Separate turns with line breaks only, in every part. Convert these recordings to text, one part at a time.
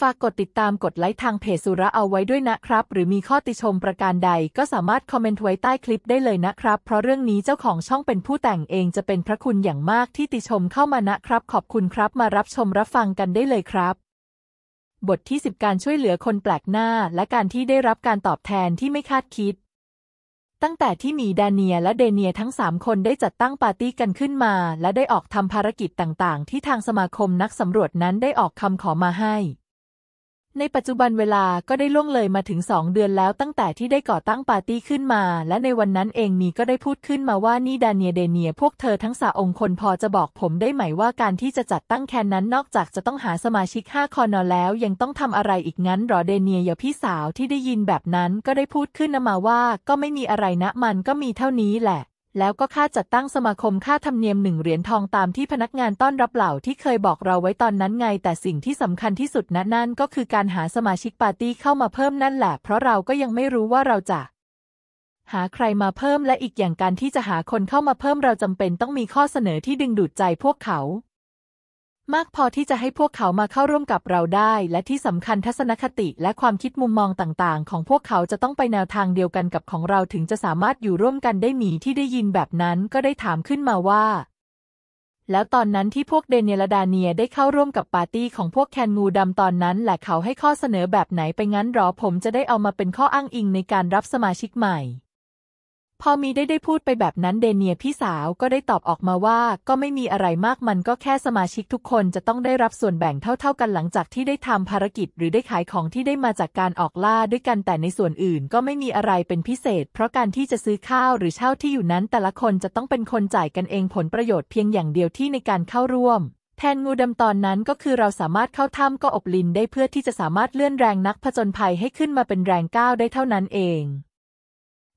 ฝากกดติดตามกดไลค์ทางเพจสุระเอาไว้ด้วยนะครับ หรือมีข้อติชมประการใดก็สามารถคอมเมนต์ไว้ใต้คลิปได้เลยนะครับ เพราะเรื่องนี้เจ้าของช่องเป็นผู้แต่งเองจะเป็นพระคุณอย่างมากที่ติชมเข้ามานะครับ ขอบคุณครับมารับชมรับฟังกันได้เลยครับ บทที่ 10 การช่วยเหลือคนแปลกหน้าและการที่ได้รับการตอบแทนที่ไม่คาดคิด ตั้งแต่ที่มีดาเนียและเดเนียทั้ง3คนได้จัดตั้งปาร์ตี้กันขึ้นมา และได้ออกทำภารกิจต่างๆ ที่ทางสมาคมนักสำรวจนั้นได้ออกคำขอมาให้ในปัจจุบันเวลาก็ได้ล่วงเลยมาถึงสองเดือนแล้วตั้งแต่ที่ได้ก่อตั้งปาร์ตี้ขึ้นมา และในวันนั้นเองมีก็ได้พูดขึ้นมาว่านี่ดานียเดเนีย พวกเธอทั้งสาองคนพอจะบอกผมได้ไหมว่าการที่จะจัดตั้งแคนนั้นนอกจากจะต้องหาสมาชิกห้าคอนอแล้วยังต้องทำอะไรอีกงั้นหรอเดเนียอย่าพี่สาวที่ได้ยินแบบนั้นก็ได้พูดขึ้นมาว่า ก็ไม่มีอะไรนะ มันก็มีเท่านี้แหละแล้วก็ค่าจัดตั้งสมาคมค่าธรรมเนียมหนึ่งเหรียญทองตามที่พนักงานต้อนรับเหล่าที่เคยบอกเราไว้ตอนนั้นไงแต่สิ่งที่สำคัญที่สุดนะนั่นก็คือการหาสมาชิกปาร์ตี้เข้ามาเพิ่มนั่นแหละ เพราะเราก็ยังไม่รู้ว่าเราจะ หาใครมาเพิ่มและอีกอย่างการที่จะหาคนเข้ามาเพิ่มเราจำเป็นต้องมีข้อเสนอที่ดึงดูดใจพวกเขามากพอที่จะให้พวกเขามาเข้าร่วมกับเราได้ และที่สำคัญทัศนคติและความคิดมุมมองต่างๆ ของพวกเขาจะต้องไปแนวทางเดียวกันกับของเราถึงจะสามารถอยู่ร่วมกันได้หมีที่ได้ยินแบบนั้นก็ได้ถามขึ้นมาว่า แล้วตอนนั้นที่พวกเดเนลดาเนีย ได้เข้าร่วมกับปาร์ตี้ของพวกแคนงูดำตอนนั้นแหละเขาให้ข้อเสนอแบบไหนไปงั้นหรอผมจะได้เอามาเป็นข้ออ้างอิงในการรับสมาชิกใหม่พอมีได้ได้พูดไปแบบนั้นเดเนียพี่สาวก็ได้ตอบออกมาว่า ก็ไม่มีอะไรมากมันก็แค่สมาชิกทุกคนจะต้องได้รับส่วนแบ่งเท่า ๆกันหลังจากที่ได้ทำภารกิจ หรือได้ขายของที่ได้มาจากการออกล่าด้วยกันแต่ในส่วนอื่น ก็ไม่มีอะไรเป็นพิเศษเพราะการที่จะซื้อข้าวหรือเช่าที่อยู่นั้น แต่ละคนจะต้องเป็นคนจ่ายกันเองผลประโยชน์เพียงอย่างเดียวที่ในการเข้าร่วม แทนงูดำตอนนั้นก็คือเราสามารถเข้าถ้ำก็อบลินได้เพื่อที่จะสามารถเลื่อนแรงนักผจญภัยให้ขึ้นมาเป็นแรงก้าวได้เท่านั้นเอง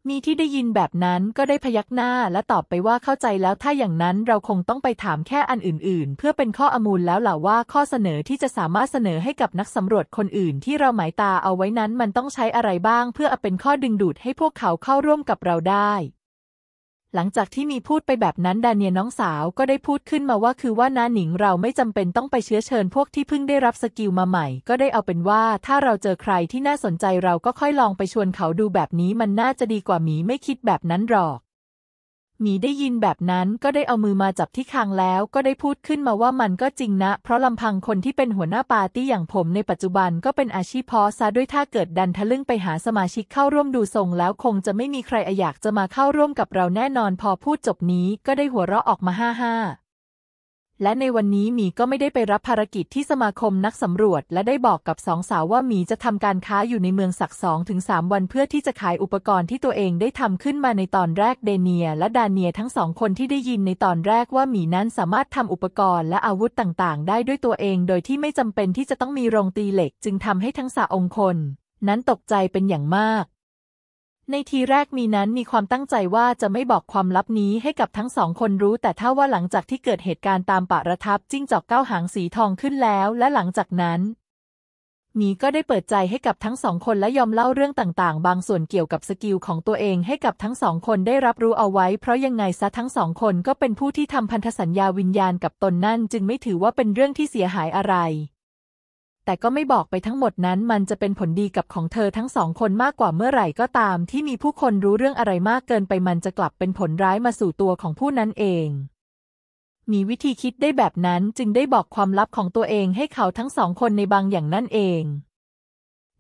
มีที่ได้ยินแบบนั้นก็ได้พยักหน้าและตอบไปว่าเข้าใจแล้วถ้าอย่างนั้นเราคงต้องไปถามแค่อันอื่นๆ เพื่อเป็นข้ออมูลแล้วล่ะว่าข้อเสนอที่จะสามารถเสนอให้กับนักสำรวจคนอื่น ที่เราหมายตาเอาไว้นั้นมันต้องใช้อะไรบ้างเพื่อเป็นข้อดึงดูดให้พวกเขาเข้าร่วมกับเราได้หลังจากที่มีพูดไปแบบนั้น ดาเนียน้องสาวก็ได้พูดขึ้นมาว่าคือว่านาหนิงเราไม่จำเป็นต้องไปเชื้อเชิญพวกที่เพิ่งได้รับสกิลมาใหม่ ก็ได้เอาเป็นว่าถ้าเราเจอใครที่น่าสนใจเราก็ค่อยลองไปชวนเขาดูแบบนี้มันน่าจะดีกว่าหมีไม่คิดแบบนั้นหรอกหมีได้ยินแบบนั้นก็ได้เอามือมาจับที่คางแล้วก็ได้พูดขึ้นมาว่ามันก็จริงนะ เพราะลำพังคนที่เป็นหัวหน้าปาร์ตี้อย่างผมในปัจจุบันก็เป็นอาชีพพอซะด้วยถ้าเกิดดันทะลึ่งไปหาสมาชิกเข้าร่วมดูทรงแล้วคงจะไม่มีใครอยากจะมาเข้าร่วมกับเราแน่นอนพอพูดจบนี้ ก็ได้หัวเราะออกมาห้าห้าและในวันนี้หมีก็ไม่ได้ไปรับภารกิจที่สมาคมนักสำรวจ และได้บอกกับสองสาวว่าหมีจะทำการค้าอยู่ในเมืองสักสองถึงสามวันเพื่อที่จะขายอุปกรณ์ที่ตัวเองได้ทำขึ้นมาในตอนแรกเดเนีย และดาเนียทั้งสองคนที่ได้ยินในตอนแรกว่าหมีนั้นสามารถทำอุปกรณ์และอาวุธต่างๆได้ด้วยตัวเองโดยที่ไม่จำเป็นที่จะต้องมีโรงตีเหล็ก จึงทำให้ทั้งสาองคน นั้นตกใจเป็นอย่างมากในทีแรกมีนั้นมีความตั้งใจว่าจะไม่บอกความลับนี้ให้กับทั้งสองคนรู้ แต่ถ้าว่าหลังจากที่เกิดเหตุการณ์ตามปะระทับจิ้งจอกเก้าหางสีทองขึ้นแล้ว และหลังจากนั้นมีก็ได้เปิดใจให้กับทั้งสองคนและยอมเล่าเรื่องต่าง ๆ บางส่วนเกี่ยวกับสกิลของตัวเองให้กับทั้งสองคนได้รับรู้เอาไว้ เพราะยังไงซะทั้งสองคนก็เป็นผู้ที่ทำพันธสัญญาวิญญาณกับตนนั่น จึงไม่ถือว่าเป็นเรื่องที่เสียหายอะไรแต่ก็ไม่บอกไปทั้งหมดนั้น มันจะเป็นผลดีกับของเธอทั้งสองคนมากกว่าเมื่อไหร่ก็ตาม ที่มีผู้คนรู้เรื่องอะไรมากเกินไปมันจะกลับเป็นผลร้ายมาสู่ตัวของผู้นั้นเอง มีวิธีคิดได้แบบนั้นจึงได้บอกความลับของตัวเองให้เขาทั้งสองคนในบางอย่างนั่นเอง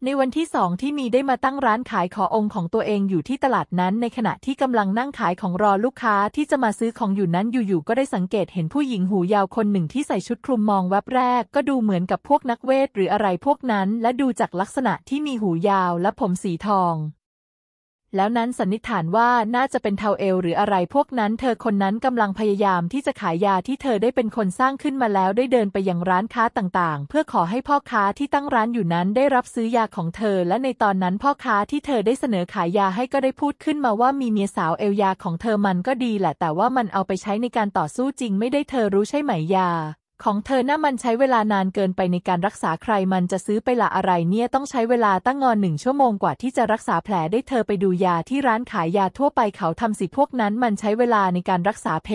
ในวันที่สองที่มีได้มาตั้งร้านขายขอองค์ของตัวเองอยู่ที่ตลาดนั้น ในขณะที่กำลังนั่งขายของรอลูกค้าที่จะมาซื้อของอยู่นั้นอยู่ๆก็ได้สังเกตเห็นผู้หญิงหูยาวคนหนึ่งที่ใส่ชุดคลุมมองแวบแรกก็ดูเหมือนกับพวกนักเวทหรืออะไรพวกนั้น และดูจากลักษณะที่มีหูยาวและผมสีทองแล้วนั้นสันนิษฐานว่าน่าจะเป็นเทาเอลหรืออะไรพวกนั้นเธอคนนั้นกำลังพยายามที่จะขายยาที่เธอได้เป็นคนสร้างขึ้นมาแล้วได้เดินไปยังร้านค้าต่างๆ เพื่อขอให้พ่อค้าที่ตั้งร้านอยู่นั้นได้รับซื้อยาของเธอ และในตอนนั้นพ่อค้าที่เธอได้เสนอขายยาให้ก็ได้พูดขึ้นมาว่ามีเมียสาวเอลยาของเธอมันก็ดีแหละ แต่ว่ามันเอาไปใช้ในการต่อสู้จริง ไม่ได้เธอรู้ใช่ไหมยาของเธอหน้ามันใช้เวลานานเกินไปในการรักษาใครมันจะซื้อไปละอะไรเนี่ยต้องใช้เวลาตั้งงอนหนึ่งชั่วโมงกว่าที่จะรักษาแผลได้เธอไปดูยาที่ร้านขายยาทั่วไปเขาทำสิพวกนั้นมันใช้เวลาในการรักษาเพ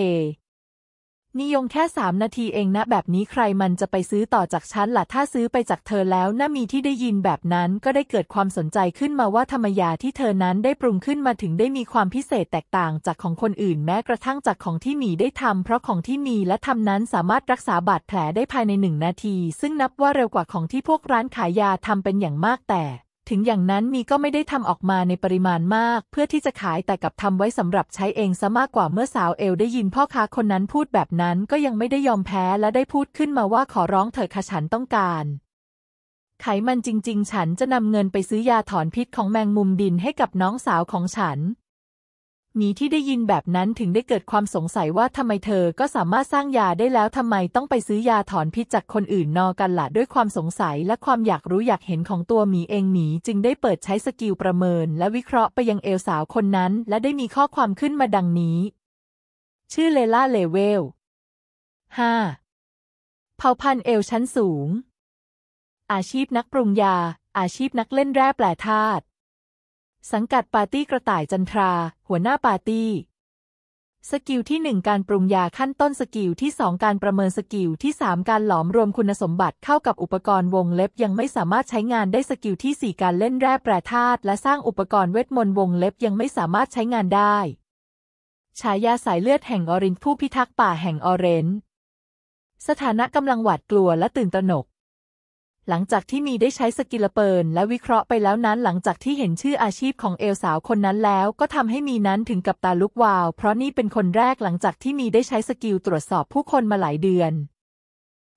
นิยมแค่สามนาทีเองนะ แบบนี้ใครมันจะไปซื้อต่อจากฉันล่ะถ้าซื้อไปจากเธอแล้วนะมีที่ได้ยินแบบนั้นก็ได้เกิดความสนใจขึ้นมาว่าธรรมยาที่เธอนั้นได้ปรุงขึ้นมาถึงได้มีความพิเศษแตกต่างจากของคนอื่นแม้กระทั่งจากของที่มีได้ทำ เพราะของที่มีและทำนั้นสามารถรักษาบาดแผลได้ภายในหนึ่งนาที ซึ่งนับว่าเร็วกว่าของที่พวกร้านขายยาทำเป็นอย่างมากแต่ถึงอย่างนั้นมีก็ไม่ได้ทำออกมาในปริมาณมาก เพื่อที่จะขายแต่กับทำไว้สำหรับใช้เองซะมากกว่าเมื่อสาวเอลได้ยินพ่อค้าคนนั้นพูดแบบนั้นก็ยังไม่ได้ยอมแพ้และได้พูดขึ้นมาว่าขอร้องเธอคะฉันต้องการ ไขมันจริง ๆ ฉันจะนำเงินไปซื้อยาถอนพิษของแมงมุมดินให้กับน้องสาวของฉันหนีที่ได้ยินแบบนั้นถึงได้เกิดความสงสัยว่าทำไมเธอก็สามารถสร้างยาได้แล้วทำไมต้องไปซื้อยาถอนพิษจากคนอื่นนอกันละ่ะด้วยความสงสัยและความอยากรู้อยากเห็นของตัวหมีเองหมีจึงได้เปิดใช้สกิลประเมินและวิเคราะห์ไปยังเอลสาวคนนั้นและได้มีข้อความขึ้นมาดังนี้ ชื่อเลล่าเลเวล 5. เผ่าพันธุ์เอลชั้นสูง อาชีพนักปรุงยา อาชีพนักเล่นแร่แปรธาตุสังกัดปาร์ตี้กระต่ายจันทราหัวหน้าปาร์ตี้สกิลที่ 1 การปรุงยาขั้นต้นสกิลที่ 2 การประเมินสกิลที่ 3 การหลอมรวมคุณสมบัติเข้ากับอุปกรณ์วงเล็บยังไม่สามารถใช้งานได้สกิลที่4 การเล่นแร่แปรธาตุและสร้างอุปกรณ์เวทมนต์วงเล็บยังไม่สามารถใช้งานได้ฉายาสายเลือดแห่งออรินผู้พิทักษ์ป่าแห่งออเรนสถานะกำลังหวาดกลัวและตื่นตระหนกหลังจากที่มีได้ใช้สกิลเปิลและวิเคราะห์ไปแล้วนั้นหลังจากที่เห็นชื่ออาชีพของเอลสาวคนนั้นแล้วก็ทำให้มีนั้นถึงกับตาลุกวาวเพราะนี่เป็นคนแรกหลังจากที่มีได้ใช้สกิลตรวจสอบผู้คนมาหลายเดือน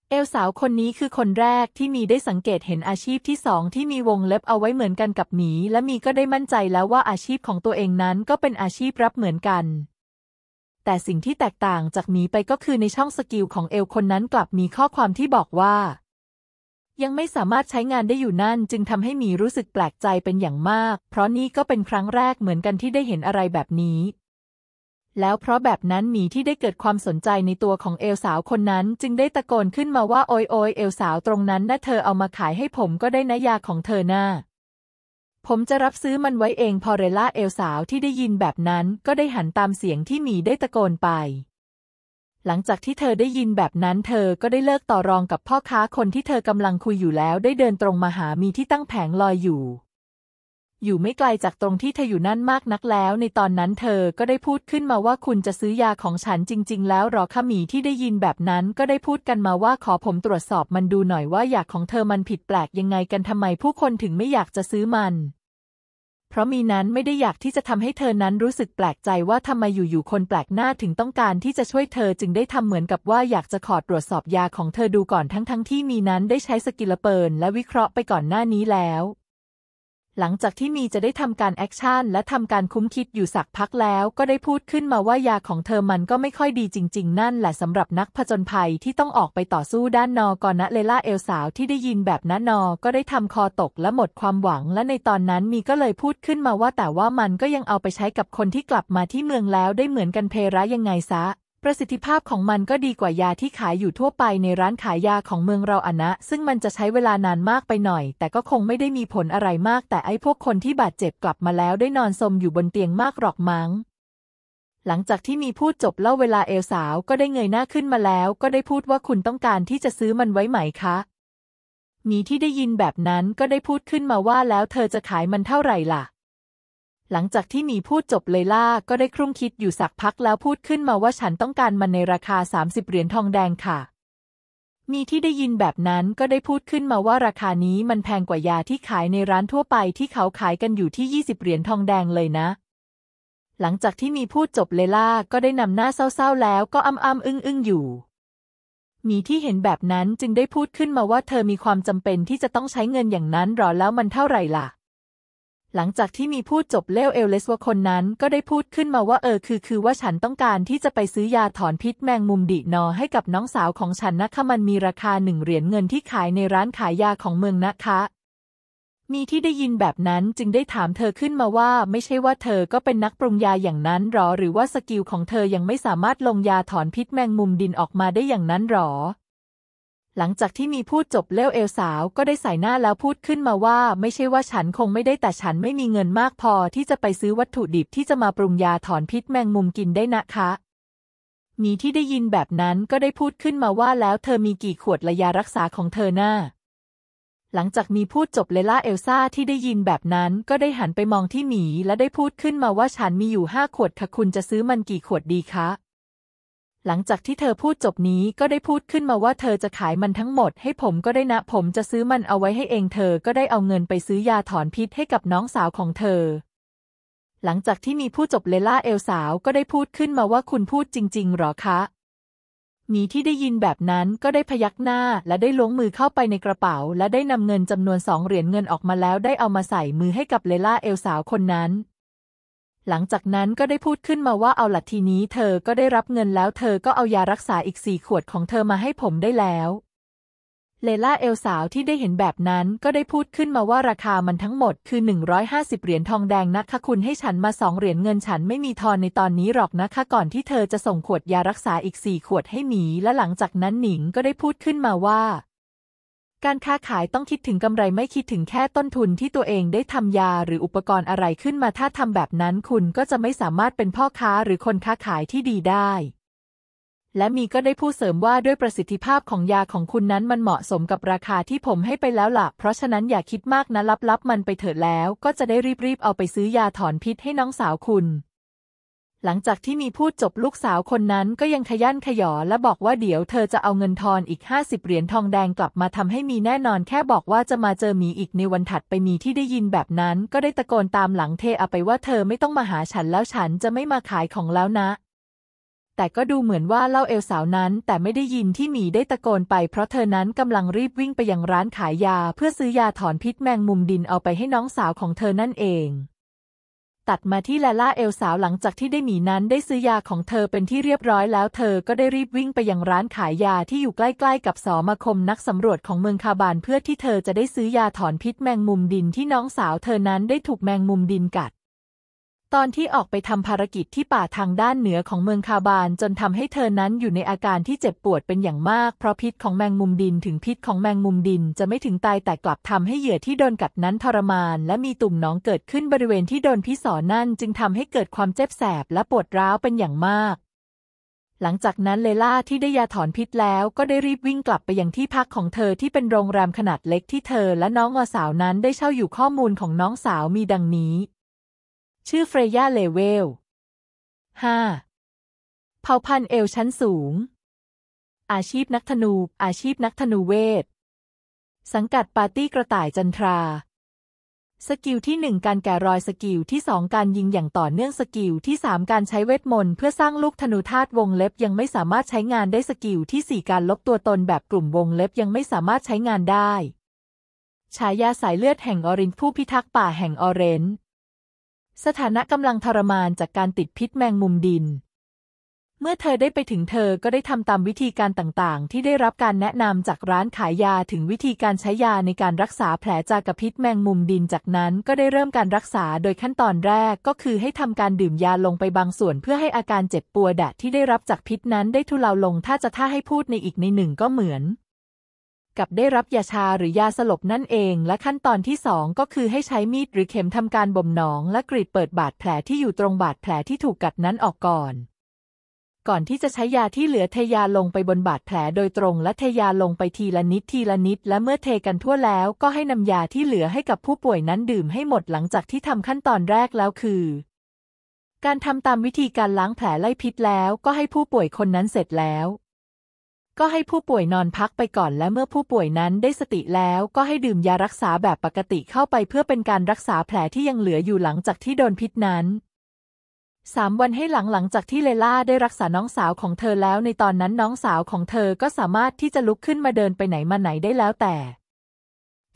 เอลสาวคนนี้คือคนแรกที่มีได้สังเกตเห็นอาชีพที่สองที่มีวงเล็บเอาไว้เหมือนกันกับหมีและมีก็ได้มั่นใจแล้วว่าอาชีพของตัวเองนั้นก็เป็นอาชีพรับเหมือนกัน แต่สิ่งที่แตกต่างจากหมีไปก็คือในช่องสกิลของเอลคนนั้นกลับมีข้อความที่บอกว่ายังไม่สามารถใช้งานได้อยู่นั่นจึงทำให้มีรู้สึกแปลกใจเป็นอย่างมาก เพราะนี่ก็เป็นครั้งแรกเหมือนกันที่ได้เห็นอะไรแบบนี้ แล้วเพราะแบบนั้นหมีที่ได้เกิดความสนใจในตัวของเอลสาวคนนั้น จึงได้ตะโกนขึ้นมาว่าโอยโอยเอลสาวตรงนั้นนะเธอเอามาขายให้ผมก็ได้นะยาของเธอหน้าผมจะรับซื้อมันไว้เอง พอเรล่าเอลสาวที่ได้ยินแบบนั้นก็ได้หันตามเสียงที่หมีได้ตะโกนไปหลังจากที่เธอได้ยินแบบนั้นเธอก็ได้เลิกต่อรองกับพ่อค้าคนที่เธอกำลังคุยอยู่แล้วได้เดินตรงมาหามีที่ตั้งแผงลอยอยู่ อยู่ไม่ไกลจากตรงที่เธออยู่นั่นมากนักแล้ว ในตอนนั้นเธอก็ได้พูดขึ้นมาว่าคุณจะซื้อยาของฉันจริงๆ แล้วหรอขมีที่ได้ยินแบบนั้นก็ได้พูดกันมาว่าขอผมตรวจสอบมันดูหน่อยว่าอยากของเธอมันผิดแปลกยังไงกันทำไมผู้คนถึงไม่อยากจะซื้อมันเพราะมีนั้นไม่ได้อยากที่จะทำให้เธอนั้นรู้สึกแปลกใจว่าทำไมอยู่ๆคนแปลกหน้าถึงต้องการที่จะช่วยเธอจึงได้ทำเหมือนกับว่าอยากจะขอตรวจสอบยาของเธอดูก่อนทั้ง ๆทที่มีนั้นได้ใช้สกิลเปิลและวิเคราะห์ไปก่อนหน้านี้แล้วหลังจากที่มีจะได้ทำการแอคชั่นและทำการคุ้มคิดอยู่สักพักแล้ว ก็ได้พูดขึ้นมาว่ายาของเธอมันก็ไม่ค่อยดีจริงๆ นั่นแหละสำหรับนักผจญภัยที่ต้องออกไปต่อสู้ด้านนอก่อนนะเลล่าเอลสาว ที่ได้ยินแบบนั้นนอ ก็ได้ทำคอตกและหมดความหวัง และในตอนนั้นมีก็เลยพูดขึ้นมาว่าแต่ว่ามันก็ยังเอาไปใช้กับคนที่กลับมาที่เมืองแล้วได้เหมือนกันเพระยังไงซะประสิทธิภาพของมันก็ดีกว่ายาที่ขายอยู่ทั่วไปในร้านขายยาของเมืองเราอะนะ ซึ่งมันจะใช้เวลานานมากไปหน่อย แต่ก็คงไม่ได้มีผลอะไรมาก แต่ไอ้พวกคนที่บาดเจ็บกลับมาแล้วได้นอนสมอยู่บนเตียงมากหรอกมัง้ง หลังจากที่มีพูดจบเล่าเวลาเอลสาวก็ได้เงยหน้าขึ้นมาแล้ว ก็ได้พูดว่าคุณต้องการที่จะซื้อมันไว้ไหมคะ มีที่ได้ยินแบบนั้นก็ได้พูดขึ้นมาว่าแล้วเธอจะขายมันเท่าไหร่ล่ะหลังจากที่หมีพูดจบเลยล่าก็ได้ครุ่งคิดอยู่สักพักแล้วพูดขึ้นมาว่าฉันต้องการมันในราคา 30เหรียญทองแดงค่ะ มีที่ได้ยินแบบนั้นก็ได้พูดขึ้นมาว่าราคานี้มันแพงกว่ายาที่ขายในร้านทั่วไปที่เขาขายกันอยู่ที่ 20เหรียญทองแดงเลยนะ หลังจากที่มีพูดจบเลล่าก็ได้นำหน้าเศร้าๆแล้วก็อ้ำๆอึ้งๆอยู่ มีที่เห็นแบบนั้นจึงได้พูดขึ้นมาว่า เธอมีความจำเป็นที่จะต้องใช้เงินอย่างนั้นหรอแล้วมันเท่าไหร่ล่ะหลังจากที่มีพูดจบเล่วเอลเลสวคนนั้นก็ได้พูดขึ้นมาว่า เออคือ คือว่าฉันต้องการที่จะไปซื้อยาถอนพิษแมงมุมดีนอให้กับน้องสาวของฉันนะคะมันมีราคาหนึ่งเหรียญเงินที่ขายในร้านขายยาของเมืองนะคะ มีที่ได้ยินแบบนั้นจึงได้ถามเธอขึ้นมาว่าไม่ใช่ว่าเธอก็เป็นนักปรุงยาอย่างนั้นหรอ หรือว่าสกิลของเธอยังไม่สามารถลงยาถอนพิษแมงมุมดินออกมาได้อย่างนั้นหรอหลังจากที่มีพูดจบเล่วเอลสาวก็ได้ใส่หน้าแล้วพูดขึ้นมาว่า ไม่ใช่ว่าฉันคงไม่ได้แต่ฉันไม่มีเงินมากพอที่จะไปซื้อวัตถุดิบที่จะมาปรุงยาถอนพิษแมงมุมกินได้นะคะมีที่ได้ยินแบบนั้นก็ได้พูดขึ้นมาว่าแล้วเธอมีกี่ขวดละยารักษาของเธอหน้าหลังจากมีพูดจบเลล่าเอลซ่าที่ได้ยินแบบนั้นก็ได้หันไปมองที่หมีและได้พูดขึ้นมาว่าฉันมีอยู่ห้าขวดค่ะคุณจะซื้อมันกี่ขวดดีคะหลังจากที่เธอพูดจบนี้ก็ได้พูดขึ้นมาว่าเธอจะขายมันทั้งหมด ให้ผมก็ได้นะผมจะซื้อมันเอาไว้ให้เองเธอก็ได้เอาเงินไปซื้อยาถอนพิษให้กับน้องสาวของเธอ หลังจากที่มีผู้จบเลล่าเอลสาวก็ได้พูดขึ้นมาว่าคุณพูดจริงๆหรอคะมีที่ได้ยินแบบนั้นก็ได้พยักหน้าและได้ล้วงมือเข้าไปในกระเป๋า และได้นำเงินจำนวนสองเหรียญเงินออกมาแล้ว ได้เอามาใส่มือให้กับเลล่าเอลสาวคนนั้นหลังจากนั้นก็ได้พูดขึ้นมาว่าเอาหลัทีนี้ เธอ ก็ได้รับเงินแล้ว เธอก็เอายารักษาอีกสี่ขวดของเธอมาให้ผมได้แล้ว เลล่าเอลสาวที่ได้เห็นแบบนั้นก็ได้พูดขึ้นมาว่าราคามันทั้งหมดคือ150เหรียญทองแดงนะคะ คุณให้ฉันมาสองเหรียญเงินฉันไม่มีทอนในตอนนี้หรอกนะคะก่อนที่เธอจะส่งขวดยารักษาอีกสี่ขวดให้หมีและหลังจากนั้นหนิงก็ได้พูดขึ้นมาว่าการค้าขายต้องคิดถึงกำไรไม่คิดถึงแค่ต้นทุนที่ตัวเองได้ทำยาหรืออุปกรณ์อะไรขึ้นมา ถ้าทำแบบนั้นคุณก็จะไม่สามารถเป็นพ่อค้าหรือคนค้าขายที่ดีได้ และมีก็ได้พูดเสริมว่าด้วยประสิทธิภาพของยาของคุณนั้นมันเหมาะสมกับราคาที่ผมให้ไปแล้วละ่ะเพราะฉะนั้นอย่าคิดมากนะ ลับๆ มันไปเถิดแล้วก็จะได้รีบๆเอาไปซื้อยาถอนพิษให้น้องสาวคุณหลังจากที่มีพูดจบลูกสาวคนนั้นก็ยังขยันขยอ และบอกว่าเดี๋ยวเธอจะเอาเงินทอนอีก 50 เหรียญทองแดงกลับมาทำให้มีแน่นอนแค่บอกว่าจะมาเจอหมีอีกในวันถัดไปมีที่ได้ยินแบบนั้น ก็ได้ตะโกนตามหลังเทอไปว่าเธอไม่ต้องมาหาฉันแล้วฉันจะไม่มาขายของแล้วนะ แต่ก็ดูเหมือนว่าเล่าเอลสาวนั้น แต่ไม่ได้ยินที่หมีได้ตะโกนไปเพราะเธอนั้นกำลังรีบวิ่งไปยังร้านขายยาเพื่อซื้อยาถอนพิษแมงมุมดินเอาไปให้น้องสาวของเธอนั่นเองตัดมาที่ลาล่าเอลสาวหลังจากที่ได้หมีนั้นได้ซื้อยาของเธอเป็นที่เรียบร้อยแล้วเธอก็ได้รีบวิ่งไปยังร้านขายยาที่อยู่ใกล้ ๆ กับสมาคมนักสำรวจของเมืองคาบานเพื่อที่เธอจะได้ซื้อยาถอนพิษแมงมุมดินที่น้องสาวเธอนั้นได้ถูกแมงมุมดินกัดตอนที่ออกไปทำภารกิจที่ป่าทางด้านเหนือของเมืองคาบานจนทำให้เธอนั้นอยู่ในอาการที่เจ็บปวดเป็นอย่างมากเพราะพิษของแมงมุมดินถึงพิษของแมงมุมดิน จะไม่ถึงตายแต่กลับทำให้เหยื่อที่โดนกัดนั้นทรมาน และมีตุ่มหนองเกิดขึ้นบริเวณที่โดนพิษสอนั่นจึงทำให้เกิดความเจ็บแสบและปวดร้าวเป็นอย่างมาก หลังจากนั้นเลล่าที่ได้ยาถอนพิษแล้วก็ได้รีบวิ่งกลับไปยังที่พักของเธอที่เป็นโรงแรมขนาดเล็กที่เธอและน้องอสาวนั้นได้เช่าอยู่ข้อมูลของน้องสาวมีดังนี้ชื่อเฟรย่าเลเวล 5. เผ่าพันธุ์เอลชั้นสูง อาชีพนักธนู อาชีพนักธนูเวท สังกัดปาร์ตี้กระต่ายจันทรา สกิลที่ 1การแกะรอยสกิลที่ 2การยิงอย่างต่อเนื่องสกิลที่ 3 การใช้เวทมนต์ เพื่อสร้างลูกธนูธาตุวงเล็บยังไม่สามารถใช้งานได้สกิลที่ 4 การลบตัวตนแบบกลุ่มวงเล็บยังไม่สามารถใช้งานได้ฉายาสายเลือดแห่งออรินผู้พิทักษ์ป่าแห่งออเรนจ์สถานะกำลังทรมานจากการติดพิษแมงมุมดิน เมื่อเธอได้ไปถึงเธอก็ได้ทำตามวิธีการต่างๆ ที่ได้รับการแนะนำจากร้านขายยาถึงวิธีการใช้ยาในการรักษาแผลจากพิษแมงมุมดิน จากนั้น ก็ได้เริ่มการรักษาโดยขั้นตอนแรก ก็คือให้ทำการดื่มยาลงไปบางส่วนเพื่อให้อาการเจ็บปวดที่ได้รับจากพิษนั้นได้ทุเลาลง ถ้าจะท่าให้พูดในอีกในหนึ่งก็เหมือนกับได้รับยาชาหรือยาสลบนั่นเอง และขั้นตอนที่2ก็คือให้ใช้มีดหรือเข็มทำการบ่มหนองและกรีดเปิดบาดแผลที่อยู่ตรงบาดแผลที่ถูกกัดนั้นออกก่อน ก่อนที่จะใช้ยาที่เหลือเทยาลงไปบนบาดแผลโดยตรง และเทยาลงไปทีละนิดทีละนิด และเมื่อเทกันทั่วแล้ว ก็ให้นำยาที่เหลือให้กับผู้ป่วยนั้นดื่มให้หมดหลังจากที่ทำขั้นตอนแรกแล้วคือ การทำตามวิธีการล้างแผลไล่พิษแล้ว ก็ให้ผู้ป่วยคนนั้นเสร็จแล้วก็ให้ผู้ป่วยนอนพักไปก่อนและเมื่อผู้ป่วยนั้นได้สติแล้วก็ให้ดื่มยารักษาแบบปกติเข้าไปเพื่อเป็นการรักษาแผลที่ยังเหลืออยู่หลังจากที่โดนพิษนั้นสามวันให้หลังหลังจากที่เลล่าได้รักษาน้องสาวของเธอแล้วในตอนนั้นน้องสาวของเธอก็สามารถที่จะลุกขึ้นมาเดินไปไหนมาไหนได้แล้วแต่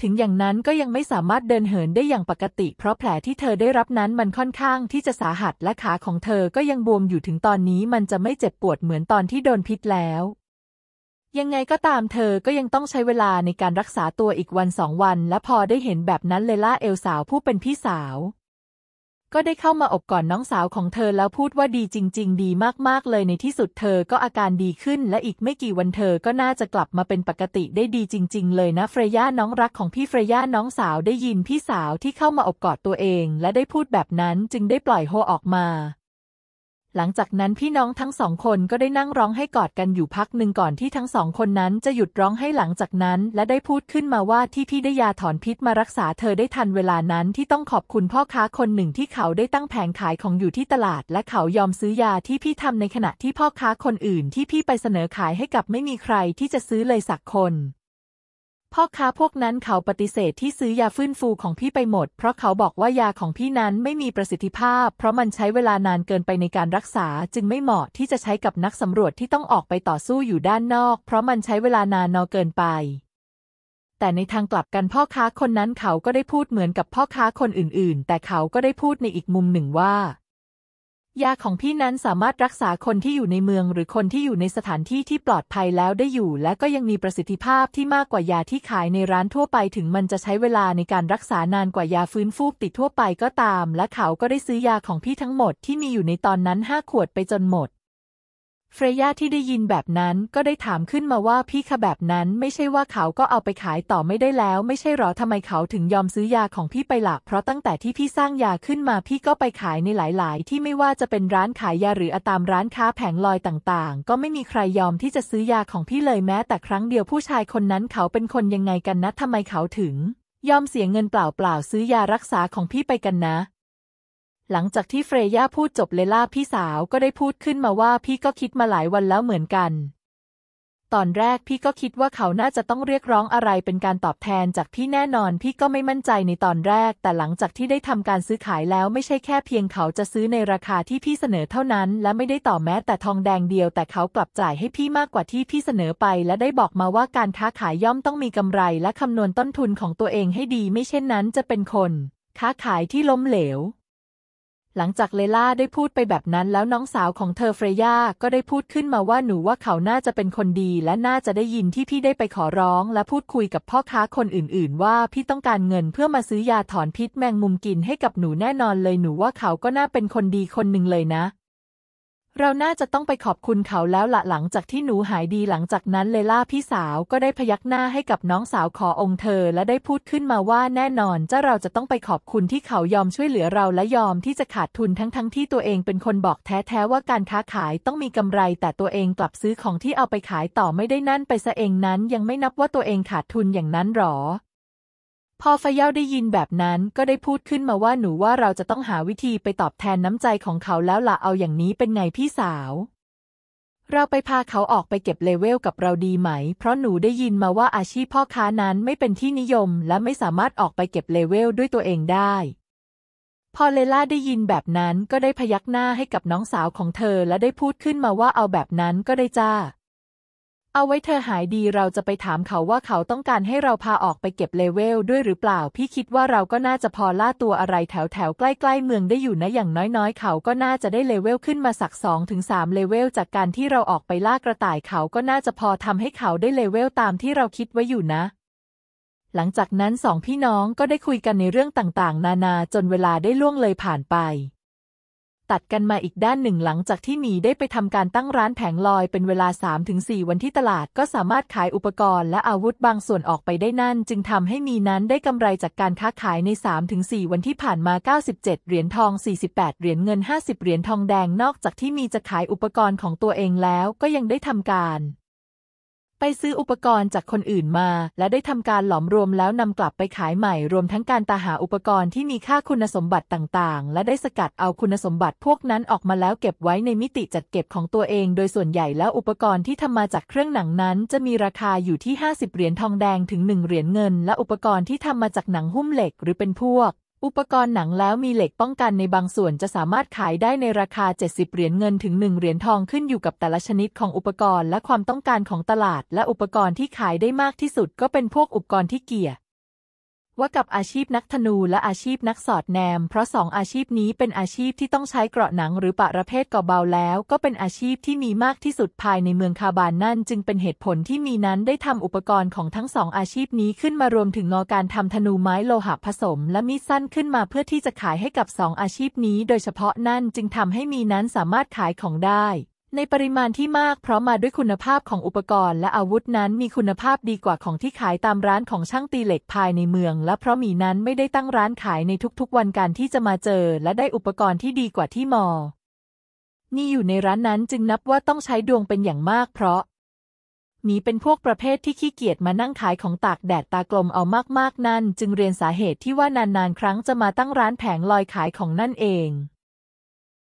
ถึงอย่างนั้นก็ยังไม่สามารถเดินเหินได้อย่างปกติ เพราะแผลที่เธอได้รับนั้นมันค่อนข้างที่จะสาหัสและขาของเธอก็ยังบวมอยู่ถึงตอนนี้มันจะไม่เจ็บปวดเหมือนตอนที่โดนพิษแล้วยังไงก็ตามเธอก็ยังต้องใช้เวลาในการรักษาตัวอีกวันสองวัน และพอได้เห็นแบบนั้นเลล่าเอลสาวผู้เป็นพี่สาว ก็ได้เข้ามาอบก่อนน้องสาวของเธอแล้วพูดว่าดีจริงๆ ดีมากๆเลยในที่สุดเธอก็อาการดีขึ้นและอีกไม่กี่วันเธอก็น่าจะกลับมาเป็นปกติได้ดีจริงๆ เลยนะเฟรย่าน้องรักของพี่เฟรย่าน้องสาวได้ยินพี่สาวที่เข้ามาอบกอดตัวเองและได้พูดแบบนั้นจึงได้ปล่อยโฮออกมาหลังจากนั้นพี่น้องทั้งสองคนก็ได้นั่งร้องให้กอดกันอยู่พักหนึ่งก่อนที่ทั้งสองคนนั้น จะหยุดร้องให้หลังจากนั้น และได้พูดขึ้นมาว่าที่พี่ได้ยาถอนพิษมารักษาเธอได้ทันเวลานั้น ที่ต้องขอบคุณพ่อค้าคนหนึ่งที่เขาได้ตั้งแผงขายของอยู่ที่ตลาด และเขายอมซื้อยาที่พี่ทำในขณะที่พ่อค้าคนอื่นที่พี่ไปเสนอขายให้กับไม่มีใครที่จะซื้อเลยสักคนพ่อค้าพวกนั้นเขาปฏิเสธที่ซื้อยาฟื้นฟูของพี่ไปหมด เพราะเขาบอกว่ายาของพี่นั้นไม่มีประสิทธิภาพ เพราะมันใช้เวลานานเกินไปในการรักษา จึงไม่เหมาะที่จะใช้กับนักสำรวจที่ต้องออกไปต่อสู้อยู่ด้านนอก เพราะมันใช้เวลานานนอเกินไป แต่ในทางกลับกันพ่อค้าคนนั้นเขาก็ได้พูดเหมือนกับพ่อค้าคนอื่นๆ แต่เขาก็ได้พูดในอีกมุมหนึ่งว่ายาของพี่นั้นสามารถรักษาคนที่อยู่ในเมือง หรือคนที่อยู่ในสถานที่ที่ปลอดภัยแล้วได้อยู่ และก็ยังมีประสิทธิภาพที่มากกว่ายาที่ขายในร้านทั่วไปถึงมันจะใช้เวลาในการรักษานานกว่ายาฟื้นฟูติดทั่วไปก็ตาม และเขาก็ได้ซื้อยาของพี่ทั้งหมดที่มีอยู่ในตอนนั้นห้าขวดไปจนหมดเฟรย่าที่ได้ยินแบบนั้นก็ได้ถามขึ้นมาว่าพี่คะแบบนั้นไม่ใช่ว่าเขาก็เอาไปขายต่อไม่ได้แล้ว ไม่ใช่หรอทำไมเขาถึงยอมซื้อยาของพี่ไปลล่ะเพราะตั้งแต่ที่พี่สร้างยาขึ้นมาพี่ก็ไปขายในหลาย ๆ ที่ไม่ว่าจะเป็นร้านขายยาหรืออตามร้านค้าแผงลอยต่าง ๆ ก็ไม่มีใครยอมที่จะซื้อยาของพี่เลยแม้ แต่ครั้งเดียวผู้ชายคนนั้นเขาเป็นคนยังไงกันนะทำไมเขาถึงยอมเสียเงินเปล่า ๆ ซื้อยารักษาของพี่ไปกันนะหลังจากที่เฟรย่าพูดจบเลล่าพี่สาวก็ได้พูดขึ้นมาว่าพี่ก็คิดมาหลายวันแล้วเหมือนกัน ตอนแรกพี่ก็คิดว่าเขาน่าจะต้องเรียกร้องอะไรเป็นการตอบแทนจากพี่แน่นอนพี่ก็ไม่มั่นใจในตอนแรก แต่หลังจากที่ได้ทำการซื้อขายแล้วไม่ใช่แค่เพียงเขาจะซื้อในราคาที่พี่เสนอเท่านั้น และไม่ได้ต่อแม้แต่ทองแดงเดียวแต่เขากลับจ่ายให้พี่มากกว่าที่พี่เสนอไป และได้บอกมาว่าการค้าขายย่อมต้องมีกำไรและคำนวณต้นทุนของตัวเองให้ดีไม่เช่นนั้นจะเป็นคนค้าขายที่ล้มเหลวหลังจากเลล่าได้พูดไปแบบนั้นแล้วน้องสาวของเธอเฟรยาก็ได้พูดขึ้นมาว่าหนูว่าเขาน่าจะเป็นคนดีและน่าจะได้ยินที่พี่ได้ไปขอร้องและพูดคุยกับพ่อค้าคนอื่นๆ ว่าพี่ต้องการเงินเพื่อมาซื้อยาถอนพิษแมงมุมกินให้กับหนูแน่นอนเลยหนูว่าเขาก็น่าเป็นคนดีคนหนึ่งเลยนะเราน่าจะต้องไปขอบคุณเขาแล้วละหลังจากที่หนูหายดีหลังจากนั้นเลล่าพี่สาวก็ได้พยักหน้าให้กับน้องสาวขอองค์เธอและได้พูดขึ้นมาว่าแน่นอนเจ้าเราจะต้องไปขอบคุณที่เขายอมช่วยเหลือเราและยอมที่จะขาดทุนทั้ง ๆทที่ตัวเองเป็นคนบอกแท้ๆว่าการค้าขายต้องมีกำไร แต่ตัวเองกลับซื้อของที่เอาไปขายต่อไม่ได้นั่นไปซะเองนั้น ยังไม่นับว่าตัวเองขาดทุนอย่างนั้นหรอพอฟาเยาได้ยินแบบนั้นก็ได้พูดขึ้นมาว่าหนูว่าเราจะต้องหาวิธีไปตอบแทนน้ำใจของเขาแล้วละเอาอย่างนี้เป็นไงพี่สาว เราไปพาเขาออกไปเก็บเลเวลกับเราดีไหมเพราะหนูได้ยินมาว่าอาชีพพ่อค้านั้นไม่เป็นที่นิยมและไม่สามารถออกไปเก็บเลเวลด้วยตัวเองได้ พอเลล่าได้ยินแบบนั้นก็ได้พยักหน้าให้กับน้องสาวของเธอและได้พูดขึ้นมาว่าเอาแบบนั้นก็ได้จ้าเอาไว้เธอหายดีเราจะไปถามเขาว่าเขาต้องการให้เราพาออกไปเก็บเลเวล ด้วยหรือเปล่า พี่คิดว่าเราก็น่าจะพอล่าตัวอะไร แถวแถวใกล้ๆเมืองได้อยู่นะอย่างน้อยๆ เขาก็น่าจะได้เลเวลขึ้นมาสักสองถึงสามเลเวล จากการที่เราออกไปล่ากระต่ายเขาก็น่าจะพอทำให้เขาได้เลเวลตามที่เราคิดไว้อยู่นะ หลังจากนั้นสองพี่น้องก็ได้คุยกันในเรื่องต่างๆ นานาจนเวลาได้ล่วงเลยผ่านไปตัดกันมาอีกด้านหนึ่งหลังจากที่หมีได้ไปทำการตั้งร้านแผงลอยเป็นเวลา 3-4 วันที่ตลาด ก็สามารถขายอุปกรณ์และอาวุธบางส่วนออกไปได้นั่น จึงทำให้มีนั้นได้กำไรจากการค้าขายใน 3-4 วันที่ผ่านมา 97 เหรียญทอง 48 เหรียญเงิน 50 เหรียญทองแดง นอกจากที่มีจะขายอุปกรณ์ของตัวเองแล้วก็ยังได้ทำการไปซื้ออุปกรณ์จากคนอื่นมา และได้ทำการหลอมรวมแล้วนำกลับไปขายใหม่รวมทั้งการตาหาอุปกรณ์ที่มีค่าคุณสมบัติต่างๆ และได้สกัดเอาคุณสมบัติพวกนั้นออกมาแล้ว เก็บไว้ในมิติจัดเก็บของตัวเอง โดยส่วนใหญ่แล้วอุปกรณ์ที่ทำมาจากเครื่องหนังนั้น จะมีราคาอยู่ที่ 50 เหรียญทองแดงถึง 1 เหรียญเงิน และอุปกรณ์ที่ทำมาจากหนังหุ้มเหล็กหรือเป็นพวกอุปกรณ์หนังแล้วมีเหล็กป้องกันในบางส่วนจะสามารถขายได้ในราคา 70 เหรียญเงินถึง 1 เหรียญทองขึ้นอยู่กับแต่ละชนิดของอุปกรณ์และความต้องการของตลาดและอุปกรณ์ที่ขายได้มากที่สุดก็เป็นพวกอุปกรณ์ที่เกี่ยว่ากับอาชีพนักธนูและอาชีพนักสอดแนม เพราะสองอาชีพนี้เป็นอาชีพที่ต้องใช้เกราะหนังหรือปะระเภทก่อเบาแล้ว ก็เป็นอาชีพที่มีมากที่สุดภายในเมืองคาบานนั่น จึงเป็นเหตุผลที่มีนั้นได้ทำอุปกรณ์ของทั้งสองอาชีพนี้ขึ้นมารวมถึงงอการทำธนูไม้โลหะผสม และมีสั้นขึ้นมาเพื่อที่จะขายให้กับสองอาชีพนี้ โดยเฉพาะนั่นจึงทำให้มีนั้นสามารถขายของได้ในปริมาณที่มาก เพราะมาด้วยคุณภาพของอุปกรณ์และอาวุธนั้นมีคุณภาพดีกว่าของที่ขายตามร้านของช่างตีเหล็กภายในเมือง และเพราะมีนั้นไม่ได้ตั้งร้านขายในทุกๆวันการที่จะมาเจอ และได้อุปกรณ์ที่ดีกว่าที่มอ นี่อยู่ในร้านนั้นจึงนับว่าต้องใช้ดวงเป็นอย่างมากเพราะมีเป็นพวกประเภทที่ขี้เกียจมานั่งขายของตากแดดตากลมเอามากๆนั่นจึงเรียนสาเหตุที่ว่านานๆครั้งจะมาตั้งร้านแผงลอยขายของนั่นเอง